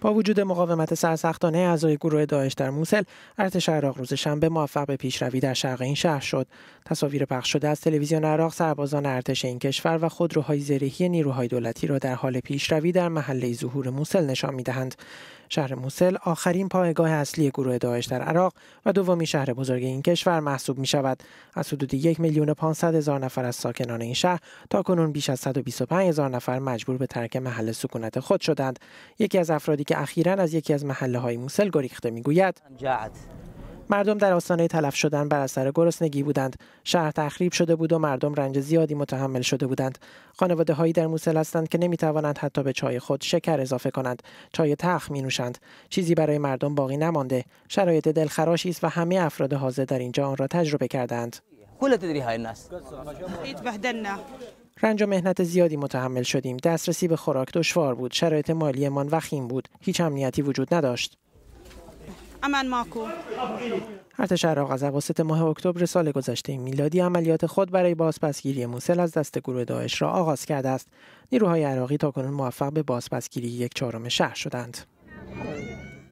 با وجود مقاومت سرسختانه اعضای گروه داعش در موسل ارتش عراق روز شنبه موفق به پیشروی در شرق این شهر شد تصاویر پخش شده از تلویزیون عراق سربازان ارتش این کشور و خودروهای زرهی نیروهای دولتی را در حال پیشروی در محله ظهور موسل نشان میدهند شهر موسل آخرین پایگاه اصلی گروه داعش در عراق و دومین شهر بزرگ این کشور محسوب می شود از حدود یک میلیون 500 هزار نفر از ساکنان این شهر تا کنون بیش از 125 هزار نفر مجبور به ترک محل سکونت خود شدند یکی از افرادی که اخیرا از یکی از محله های موسل گریخته گوید. مردم در آستانه تلف شدن بر اثر گرسنگی بودند شهر تخریب شده بود و مردم رنج زیادی متحمل شده بودند خانواده هایی در موسل هستند که نمی توانند حتی به چای خود شکر اضافه کنند چای تخ می نوشند چیزی برای مردم باقی نمانده شرایط دلخراشی است و همه افراد حاضر در اینجا آن را تجربه کردند رنج و مهنت زیادی متحمل شدیم دسترسی به خوراک دشوار بود شرایط مالیمان وخیم بود هیچ امنیتی وجود نداشت امن ماکو ارتش عراق از اواسط ماه اکتبر سال گذشته میلادی عملیات خود برای بازپسگیری موسل از دست گروه داعش را آغاز کرده است نیروهای عراقی تاکنون موفق به بازپسگیری یک چهارم شهر شدند